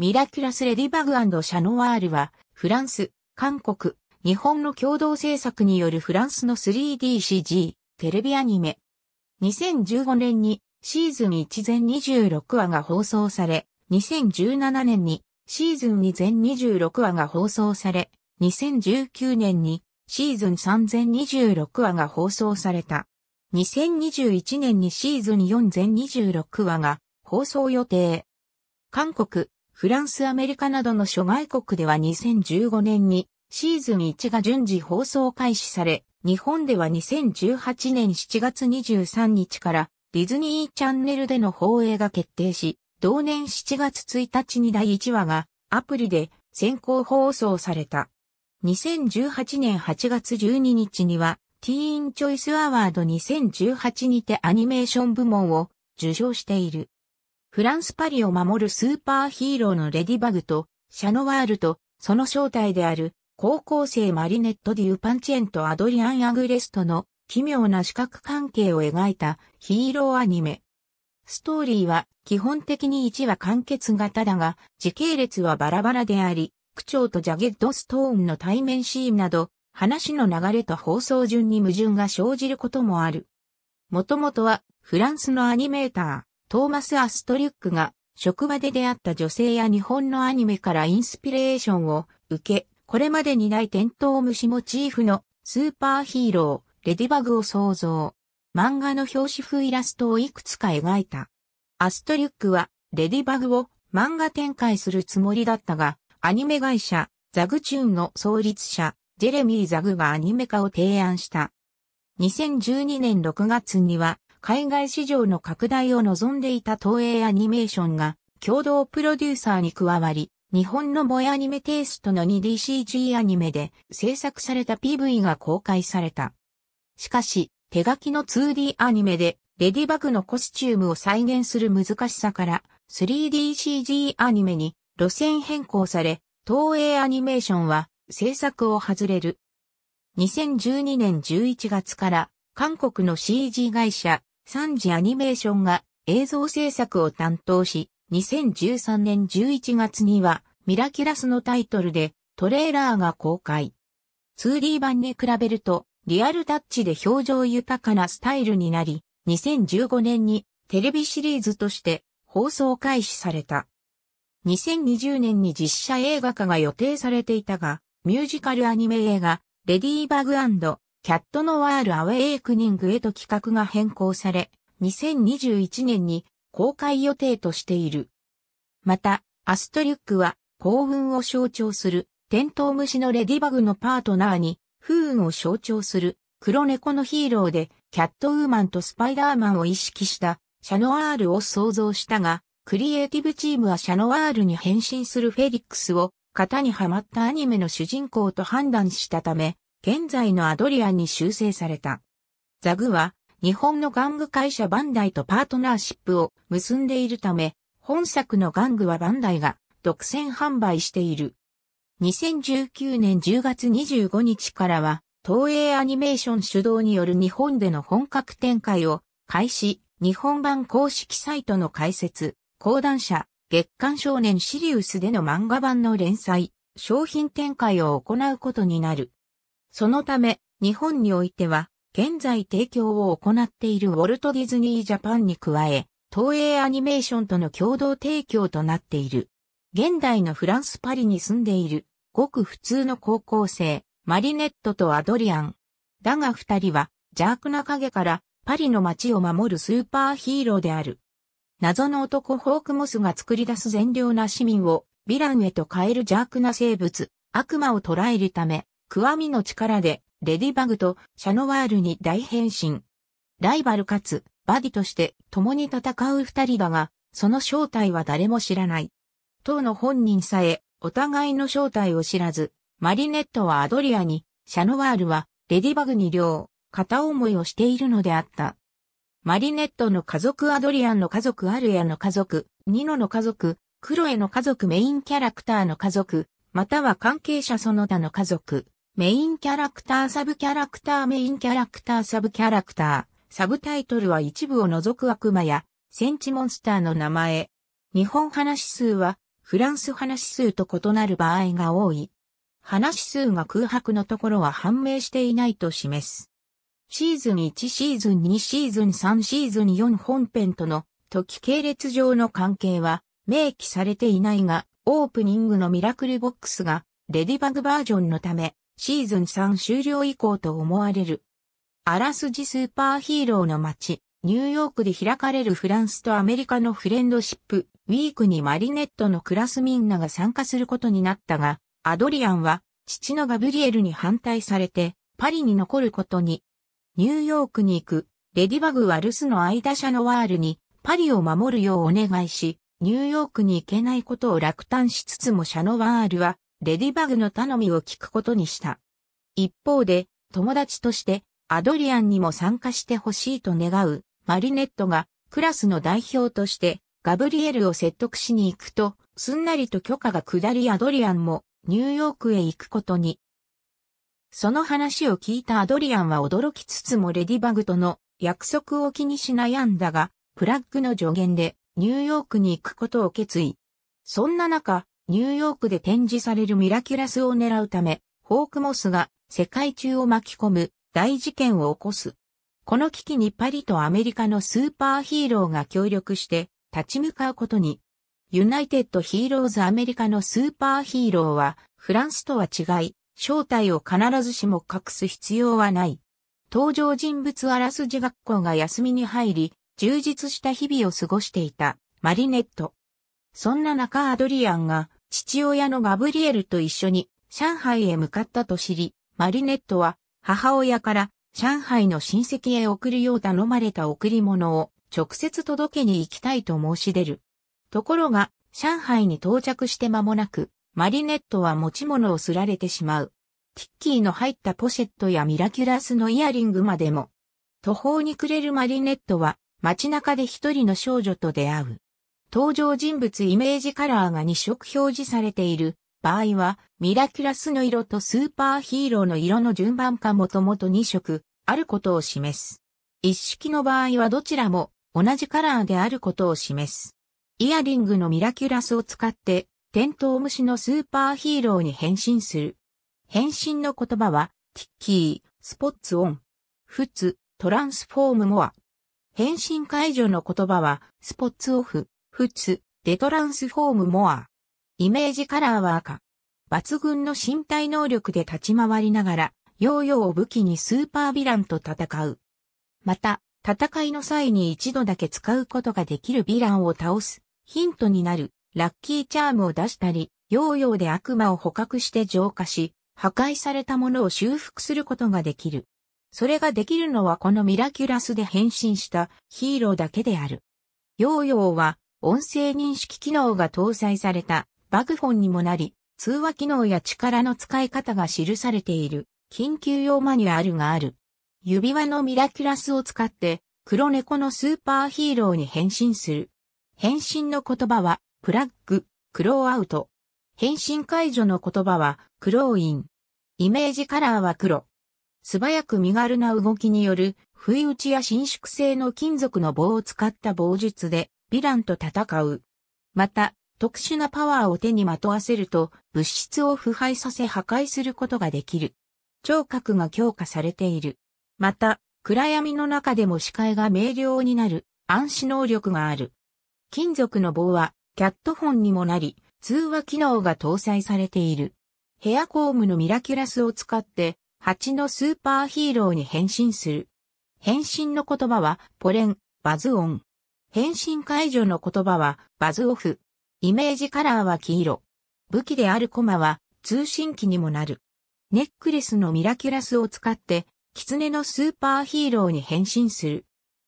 ミラキュラス・レディバグシャノワールは、フランス、韓国、日本の共同制作によるフランスの 3DCG、テレビアニメ。2015年にシーズン1全26話が放送され、2017年にシーズン2全26話が放送され、2019年にシーズン3全26話が放送された。2021年にシーズン4全26話が放送予定。韓国、フランス、アメリカなどの諸外国では2015年にシーズン1が順次放送開始され、日本では2018年7月23日からディズニーチャンネルでの放映が決定し、同年7月1日に第1話がアプリで先行放送された。2018年8月12日には、ティーンチョイスアワード2018にてアニメーション部門を受賞している。フランス・パリを守るスーパーヒーローのレディバグと、シャノワールと、その正体である、高校生マリネット・ディ・ュパンチェンとアドリアン・アグレストの奇妙な視覚関係を描いたヒーローアニメ。ストーリーは基本的に1話完結型だが、時系列はバラバラであり、区長とジャゲット・ストーンの対面シーンなど、話の流れと放送順に矛盾が生じることもある。もともとはフランスのアニメーター。トーマス・アストリュックが職場で出会った女性や日本のアニメからインスピレーションを受け、これまでにないテントウムシモチーフのスーパーヒーロー、レディバグを創造。漫画の表紙風イラストをいくつか描いた。アストリュックは、レディバグを漫画展開するつもりだったが、アニメ会社、ザグチューンの創立者、ジェレミー・ザグがアニメ化を提案した。2012年6月には、海外市場の拡大を望んでいた東映アニメーションが共同プロデューサーに加わり、日本の萌えアニメテイストの 2DCG アニメで制作された PV が公開された。しかし、手書きの 2D アニメでレディバグのコスチュームを再現する難しさから 3DCG アニメに路線変更され、東映アニメーションは制作を外れる。2012年11月から韓国の CG 会社サンジアニメーションが映像制作を担当し、2013年11月にはミラキラスのタイトルでトレーラーが公開。2D 版に比べるとリアルタッチで表情豊かなスタイルになり、2015年にテレビシリーズとして放送開始された。2020年に実写映画化が予定されていたが、ミュージカルアニメ映画、レディーバグキャットのワールアウェイクニングへと企画が変更され、2021年に公開予定としている。また、アストリュックは幸運を象徴するテントウムシのレディバグのパートナーに不運を象徴する黒猫のヒーローでキャットウーマンとスパイダーマンを意識したシャノワールを想像したが、クリエイティブチームはシャノワールに変身するフェリックスを型にはまったアニメの主人公と判断したため、現在のアドリアに修正された。ザグは、日本の玩具会社バンダイとパートナーシップを結んでいるため、本作の玩具はバンダイが独占販売している。2019年10月25日からは、東映アニメーション主導による日本での本格展開を開始、日本版公式サイトの開設、講談社、月刊少年シリウスでの漫画版の連載、商品展開を行うことになる。そのため、日本においては、現在提供を行っているウォルト・ディズニー・ジャパンに加え、東映アニメーションとの共同提供となっている。現代のフランス・パリに住んでいる、ごく普通の高校生、マリネットとアドリアン。だが二人は、邪悪な影からパリの街を守るスーパーヒーローである。謎の男ホークモスが作り出す善良な市民をヴィランへと変える邪悪な生物、悪魔を捕らえるため、クワミの力で、レディバグとシャノワールに大変身。ライバルかつ、バディとして共に戦う二人だが、その正体は誰も知らない。当の本人さえ、お互いの正体を知らず、マリネットはアドリアに、シャノワールは、レディバグに両、片思いをしているのであった。マリネットの家族アドリアンの家族アルヤの家族、ニノの家族、クロエの家族メインキャラクターの家族、または関係者その他の家族、メインキャラクターサブキャラクターメインキャラクターサブキャラクターサブタイトルは一部を除く悪魔やセンチモンスターの名前。日本話数はフランス話数と異なる場合が多い。話数が空白のところは判明していないと示す。シーズン1シーズン2シーズン3シーズン4本編との時系列上の関係は明記されていないが、オープニングのミラクルボックスがレディバグバージョンのためシーズン3終了以降と思われる。あらすじスーパーヒーローの街、ニューヨークで開かれるフランスとアメリカのフレンドシップ、ウィークにマリネットのクラスみんなが参加することになったが、アドリアンは父のガブリエルに反対されて、パリに残ることに。ニューヨークに行く、レディバグは留守の間シャノワールに、パリを守るようお願いし、ニューヨークに行けないことを落胆しつつもシャノワールは、レディバグの頼みを聞くことにした。一方で、友達としてアドリアンにも参加してほしいと願うマリネットがクラスの代表としてガブリエルを説得しに行くと、すんなりと許可が下りアドリアンもニューヨークへ行くことに。その話を聞いたアドリアンは驚きつつもレディバグとの約束を気にし悩んだが、プラッグの助言でニューヨークに行くことを決意。そんな中、ニューヨークで展示されるミラキュラスを狙うため、ホークモスが世界中を巻き込む大事件を起こす。この危機にパリとアメリカのスーパーヒーローが協力して立ち向かうことに。ユナイテッド・ヒーローズ・アメリカのスーパーヒーローはフランスとは違い、正体を必ずしも隠す必要はない。登場人物あらすじ学校が休みに入り、充実した日々を過ごしていたマリネット。そんな中アドリアンが父親のガブリエルと一緒に上海へ向かったと知り、マリネットは母親から上海の親戚へ送るよう頼まれた贈り物を直接届けに行きたいと申し出る。ところが、上海に到着して間もなく、マリネットは持ち物をすられてしまう。ティッキーの入ったポシェットやミラキュラスのイヤリングまでも。途方に暮れるマリネットは街中で一人の少女と出会う。登場人物イメージカラーが2色表示されている場合は、ミラキュラスの色とスーパーヒーローの色の順番かもともと2色あることを示す。一式の場合はどちらも同じカラーであることを示す。イヤリングのミラキュラスを使って、テントウムシのスーパーヒーローに変身する。変身の言葉は、ティッキー、スポッツオン、フツ、トランスフォームモア。変身解除の言葉は、スポッツオフ、フツ、デトランスフォームモア。イメージカラーは赤。抜群の身体能力で立ち回りながら、ヨーヨーを武器にスーパーヴィランと戦う。また、戦いの際に一度だけ使うことができるヴィランを倒す、ヒントになる、ラッキーチャームを出したり、ヨーヨーで悪魔を捕獲して浄化し、破壊されたものを修復することができる。それができるのはこのミラキュラスで変身したヒーローだけである。ヨーヨーは音声認識機能が搭載されたバグフォンにもなり、通話機能や力の使い方が記されている緊急用マニュアルがある。指輪のミラキュラスを使って黒猫のスーパーヒーローに変身する。変身の言葉はプラッグ、クローアウト。変身解除の言葉はクローイン。イメージカラーは黒。素早く身軽な動きによる不意打ちや伸縮性の金属の棒を使った棒術でヴィランと戦う。また、特殊なパワーを手にまとわせると、物質を腐敗させ破壊することができる。聴覚が強化されている。また、暗闇の中でも視界が明瞭になる暗視能力がある。金属の棒はキャットフォンにもなり、通話機能が搭載されている。ヘアコームのミラキュラスを使って、蜂のスーパーヒーローに変身する。変身の言葉は、ポレン、バズオン。変身解除の言葉は、バズオフ。イメージカラーは黄色。武器であるコマは、通信機にもなる。ネックレスのミラキュラスを使って、狐のスーパーヒーローに変身する。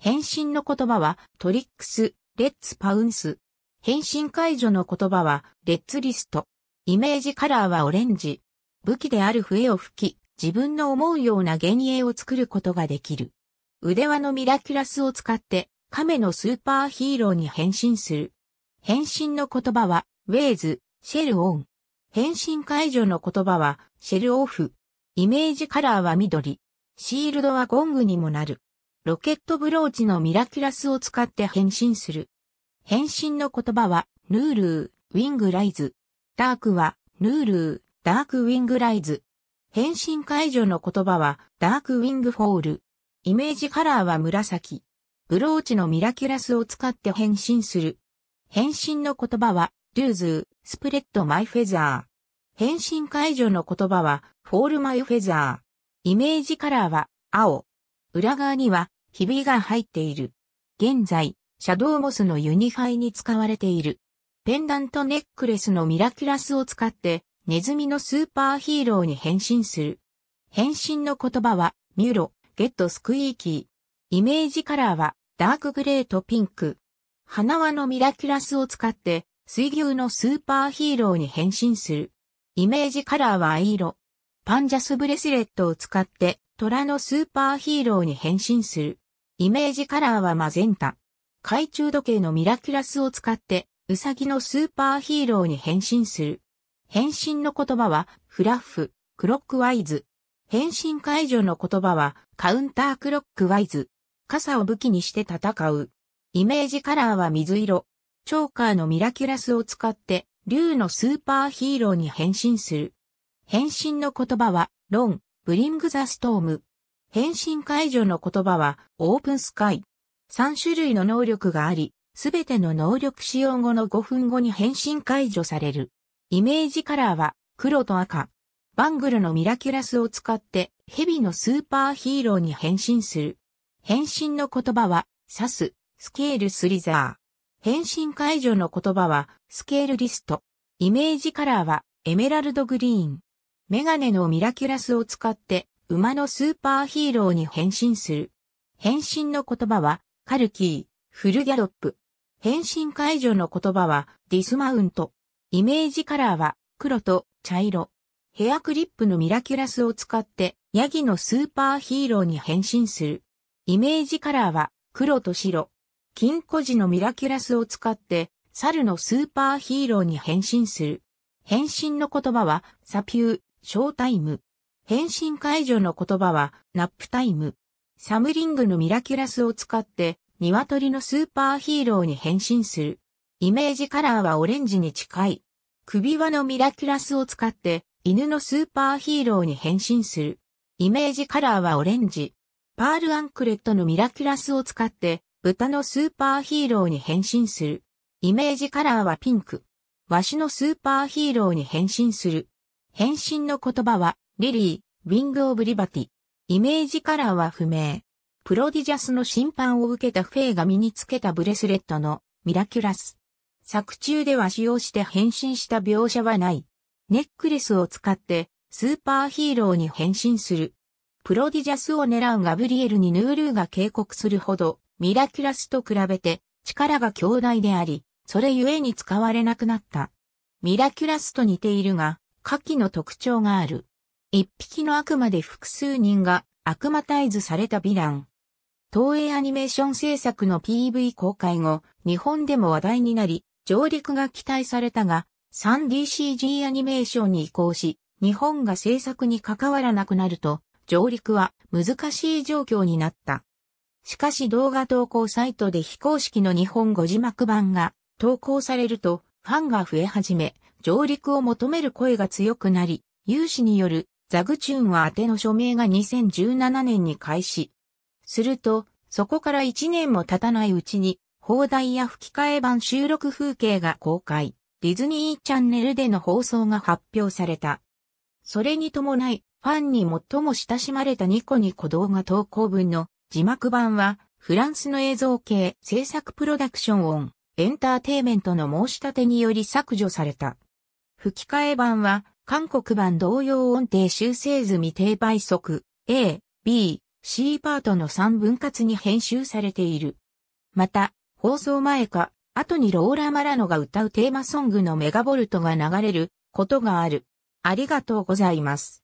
変身の言葉は、トリックス、レッツパウンス。変身解除の言葉は、レッツリスト。イメージカラーはオレンジ。武器である笛を吹き、自分の思うような幻影を作ることができる。腕輪のミラキュラスを使って、亀のスーパーヒーローに変身する。変身の言葉は、ウェイズ、シェルオン。変身解除の言葉は、シェルオフ。イメージカラーは緑。シールドはゴングにもなる。ロケットブローチのミラキュラスを使って変身する。変身の言葉は、ヌールー、ウィングライズ。ダークは、ヌールー、ダークウィングライズ。変身解除の言葉は、ダークウィングフォール。イメージカラーは紫。ブローチのミラキュラスを使って変身する。変身の言葉は、ルーズー、スプレッドマイフェザー。変身解除の言葉は、フォールマイフェザー。イメージカラーは、青。裏側には、ひびが入っている。現在、シャドウモスのユニファイに使われている。ペンダントネックレスのミラキュラスを使って、ネズミのスーパーヒーローに変身する。変身の言葉は、ミュロ、ゲットスクイーキー。イメージカラーはダークグレーとピンク。花輪のミラキュラスを使って水牛のスーパーヒーローに変身する。イメージカラーは藍色。パンジャスブレスレットを使って虎のスーパーヒーローに変身する。イメージカラーはマゼンタ。懐中時計のミラキュラスを使ってウサギのスーパーヒーローに変身する。変身の言葉はフラッフ、クロックワイズ。変身解除の言葉はカウンタークロックワイズ。傘を武器にして戦う。イメージカラーは水色。チョーカーのミラキュラスを使って、竜のスーパーヒーローに変身する。変身の言葉は、ロン、ブリングザストーム。変身解除の言葉は、オープンスカイ。3種類の能力があり、すべての能力使用後の5分後に変身解除される。イメージカラーは、黒と赤。バングルのミラキュラスを使って、ヘビのスーパーヒーローに変身する。変身の言葉は、サス、スケールスリザー。変身解除の言葉は、スケールリスト。イメージカラーは、エメラルドグリーン。メガネのミラキュラスを使って、馬のスーパーヒーローに変身する。変身の言葉は、カルキー、フルギャロップ。変身解除の言葉は、ディスマウント。イメージカラーは、黒と茶色。ヘアクリップのミラキュラスを使って、ヤギのスーパーヒーローに変身する。イメージカラーは黒と白。金庫時のミラキュラスを使って猿のスーパーヒーローに変身する。変身の言葉はサピュー、ショータイム。変身解除の言葉はナップタイム。サムリングのミラキュラスを使って鶏のスーパーヒーローに変身する。イメージカラーはオレンジに近い。首輪のミラキュラスを使って犬のスーパーヒーローに変身する。イメージカラーはオレンジ。パールアンクレットのミラキュラスを使って、豚のスーパーヒーローに変身する。イメージカラーはピンク。わしのスーパーヒーローに変身する。変身の言葉は、リリー、ウィング・オブ・リバティ。イメージカラーは不明。プロディジャスの審判を受けたフェイが身につけたブレスレットのミラキュラス。作中では使用して変身した描写はない。ネックレスを使ってスーパーヒーローに変身する。プロディジャスを狙うガブリエルにヌールーが警告するほど、ミラキュラスと比べて力が強大であり、それゆえに使われなくなった。ミラキュラスと似ているが、下記の特徴がある。一匹の悪魔で複数人が悪魔タイズされたヴィラン。東映アニメーション制作の PV 公開後、日本でも話題になり、上陸が期待されたが、3DCG アニメーションに移行し、日本が制作に関わらなくなると、上陸は難しい状況になった。しかし動画投稿サイトで非公式の日本語字幕版が投稿されるとファンが増え始め、上陸を求める声が強くなり、有志によるザグチューンは宛の署名が2017年に開始。すると、そこから1年も経たないうちに、放題や吹き替え版収録風景が公開、ディズニーチャンネルでの放送が発表された。それに伴い、ファンに最も親しまれたニコニコ動画投稿文の字幕版は、フランスの映像系制作プロダクションオン、エンターテイメントの申し立てにより削除された。吹き替え版は、韓国版同様音程修正済み低倍速 A、B、C パートの3分割に編集されている。また、放送前か、後にローラ・マラノが歌うテーマソングのメガボルトが流れることがある。ありがとうございます。